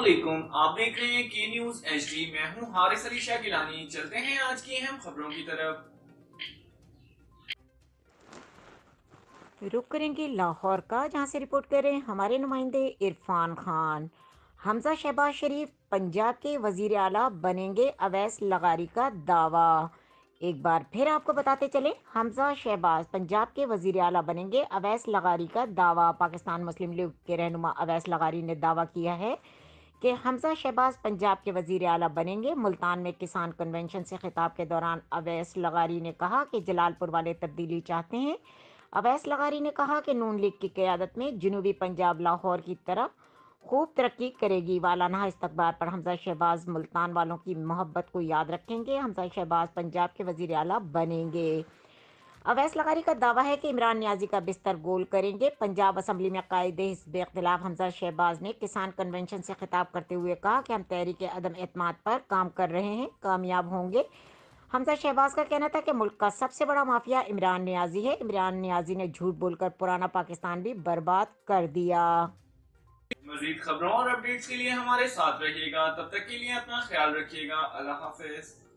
असलम आप देख रहे हैं के न्यूज एच डी मैं हूँ हारिस अली शाह गिलानी चलते हैं आज की अहम खबरों की तरफ रुक करेंगे लाहौर का जहां से रिपोर्ट कर रहे हैं हमारे नुमाइंदे इरफान खान हमजा शहबाज शरीफ पंजाब के वजीर आला बनेंगे अवैस लगारी का दावा एक बार फिर आपको बताते चले हमजा शहबाज पंजाब के वजीर अला बनेंगे अवैस लगारी का दावा पाकिस्तान मुस्लिम लीग के रहनुमा अवैस लगारी ने दावा किया है कि हमजा शहबाज पंजाब के वजीर अला बनेंगे मुल्तान में किसान कन्वेंशन से खिताब के दौरान अवैस लगारी ने कहा कि जलालपुर वाले तब्दीली चाहते हैं अवैस लगारी ने कहा कि नून लीग की क्यादत में जनूबी पंजाब लाहौर की तरफ खूब तरक्की करेगी वालाना इस्तबार पर हमजा शहबाज मुल्तान वालों की मोहब्बत को याद रखेंगे हमजा शहबाज पंजाब के वजीर अला बनेंगे अवैस लगारी का दावा है कि इमरान न्याजी का बिस्तर गोल करेंगे पंजाब असम्बली में कायदे हिस्ब इख्तलाफ हमजा शहबाज ने किसान कन्वेंशन से खिताब करते हुए कहा कि हम तहरीक अदम अतमाद पर काम कर रहे हैं कामयाब होंगे हमजा शहबाज का कहना था कि मुल्क का सबसे बड़ा माफिया इमरान न्याजी है इमरान न्याजी ने झूठ बोलकर पुराना पाकिस्तान भी बर्बाद कर दिया मजीद खबरों और अपडेट्स के लिए हमारे साथ रहिएगा तब तक के लिए अपना ख्याल रखिएगा अल्लाह हाफिज